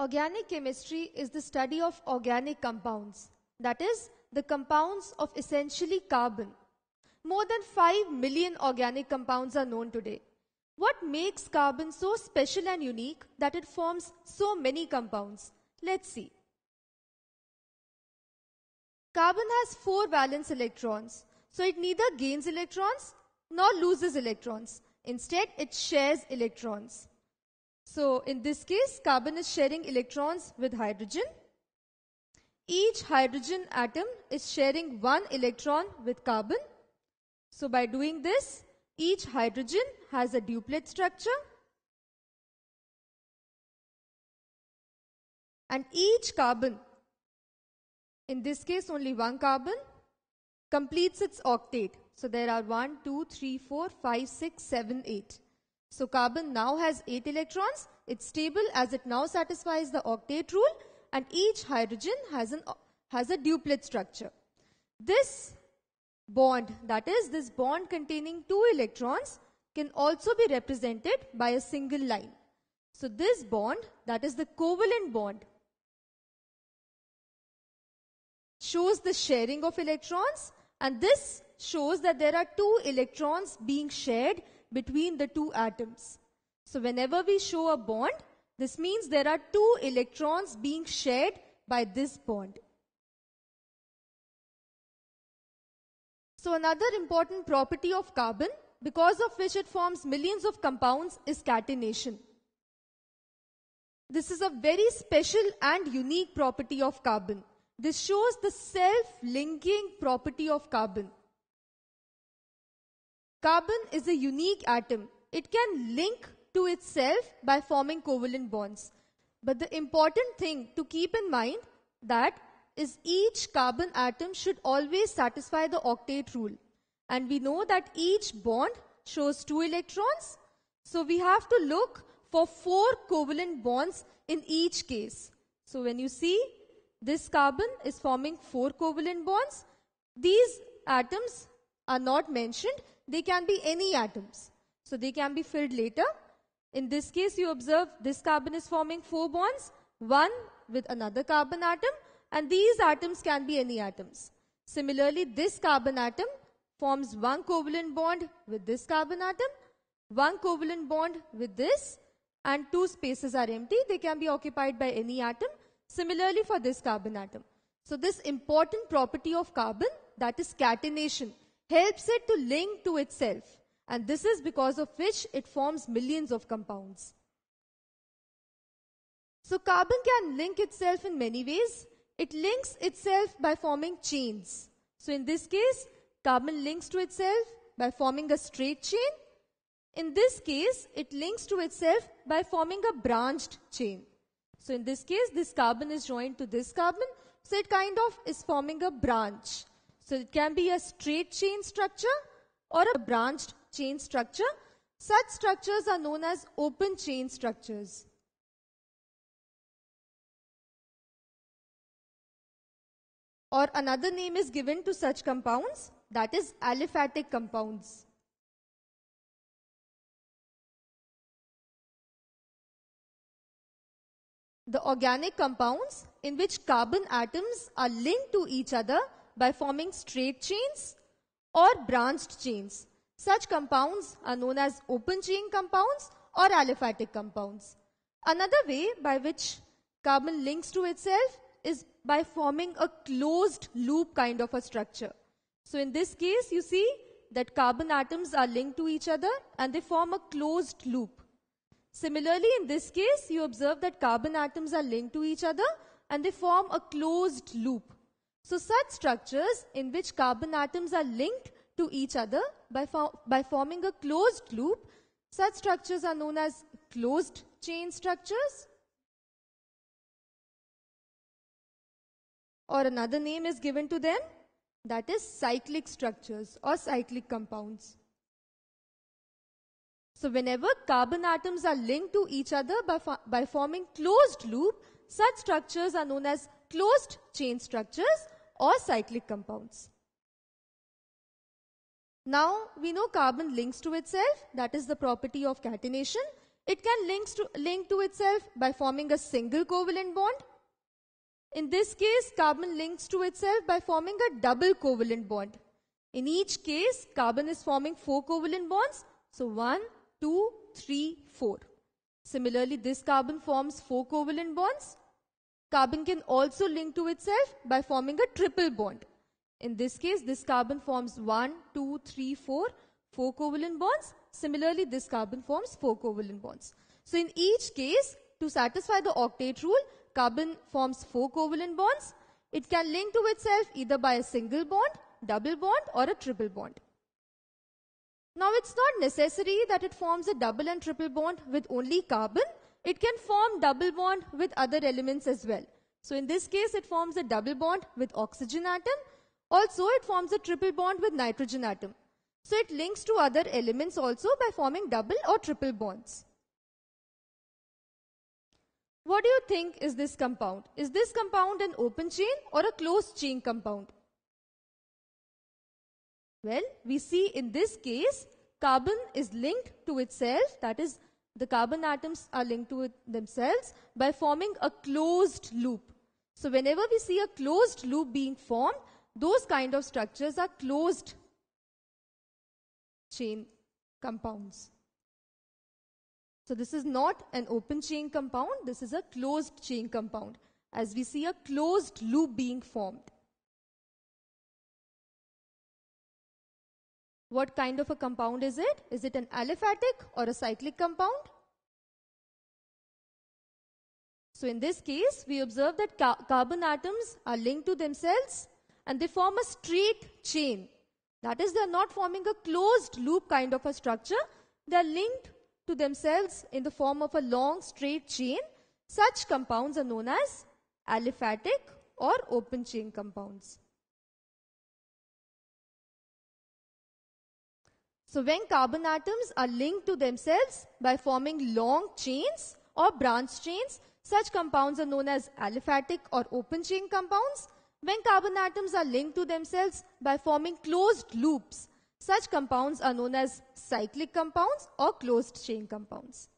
Organic chemistry is the study of organic compounds, that is, the compounds of essentially carbon. More than 5 million organic compounds are known today. What makes carbon so special and unique that it forms so many compounds? Let's see. Carbon has 4 valence electrons, so it neither gains electrons nor loses electrons. Instead, it shares electrons. So in this case, carbon is sharing electrons with hydrogen. Each hydrogen atom is sharing one electron with carbon. So by doing this, each hydrogen has a duplet structure. And each carbon, in this case only one carbon, completes its octet. So there are 1, 2, 3, 4, 5, 6, 7, 8. So carbon now has 8 electrons. It's stable as it now satisfies the octet rule and each hydrogen has, an, has a duplet structure. This bond, that is this bond containing two electrons can also be represented by a single line. So this bond, that is the covalent bond, shows the sharing of electrons and this shows that there are two electrons being shared between the two atoms. So whenever we show a bond, this means there are two electrons being shared by this bond. So another important property of carbon, because of which it forms millions of compounds, is catenation. This is a very special and unique property of carbon. This shows the self-linking property of carbon. Carbon is a unique atom. It can link to itself by forming covalent bonds. But the important thing to keep in mind that is each carbon atom should always satisfy the octet rule. And we know that each bond shows two electrons. So we have to look for four covalent bonds in each case. So when you see this carbon is forming four covalent bonds, these atoms are not mentioned they can be any atoms. So they can be filled later. In this case, you observe this carbon is forming four bonds, one with another carbon atom, and these atoms can be any atoms. Similarly, this carbon atom forms one covalent bond with this carbon atom, one covalent bond with this, and two spaces are empty. They can be occupied by any atom. Similarly, for this carbon atom. So this important property of carbon, that is catenation, helps it to link to itself. And this is because of which it forms millions of compounds. So carbon can link itself in many ways. It links itself by forming chains. So in this case, carbon links to itself by forming a straight chain. In this case, it links to itself by forming a branched chain. So in this case, this carbon is joined to this carbon. So it kind of is forming a branch. So it can be a straight chain structure or a branched chain structure. Such structures are known as open chain structures. Or another name is given to such compounds that is aliphatic compounds. The organic compounds in which carbon atoms are linked to each other by forming straight chains or branched chains. Such compounds are known as open chain compounds or aliphatic compounds. Another way by which carbon links to itself is by forming a closed loop kind of a structure. So in this case, you see that carbon atoms are linked to each other and they form a closed loop. Similarly, in this case, you observe that carbon atoms are linked to each other and they form a closed loop. So such structures in which carbon atoms are linked to each other by, fo by forming a closed loop, such structures are known as closed chain structures. Or another name is given to them that is cyclic structures or cyclic compounds. So whenever carbon atoms are linked to each other by, by forming closed loop, such structures are known as closed chain structures or cyclic compounds. Now we know carbon links to itself, that is the property of catenation. It can links to, link to itself by forming a single covalent bond. In this case, carbon links to itself by forming a double covalent bond. In each case, carbon is forming four covalent bonds. So one, two, three, four. Similarly, this carbon forms four covalent bonds. Carbon can also link to itself by forming a triple bond. In this case, this carbon forms 1, 2, 3, 4, 4 covalent bonds. Similarly, this carbon forms 4 covalent bonds. So in each case, to satisfy the octet rule, carbon forms 4 covalent bonds. It can link to itself either by a single bond, double bond or a triple bond. Now it's not necessary that it forms a double and triple bond with only carbon it can form double bond with other elements as well. So in this case, it forms a double bond with oxygen atom. Also, it forms a triple bond with nitrogen atom. So it links to other elements also by forming double or triple bonds. What do you think is this compound? Is this compound an open chain or a closed chain compound? Well, we see in this case, carbon is linked to itself, that is the carbon atoms are linked to themselves by forming a closed loop. So whenever we see a closed loop being formed, those kind of structures are closed chain compounds. So this is not an open chain compound, this is a closed chain compound as we see a closed loop being formed. What kind of a compound is it? Is it an aliphatic or a cyclic compound? So in this case, we observe that ca carbon atoms are linked to themselves and they form a straight chain. That is, they are not forming a closed loop kind of a structure. They are linked to themselves in the form of a long straight chain. Such compounds are known as aliphatic or open chain compounds. So when carbon atoms are linked to themselves by forming long chains or branch chains, such compounds are known as aliphatic or open chain compounds. When carbon atoms are linked to themselves by forming closed loops, such compounds are known as cyclic compounds or closed chain compounds.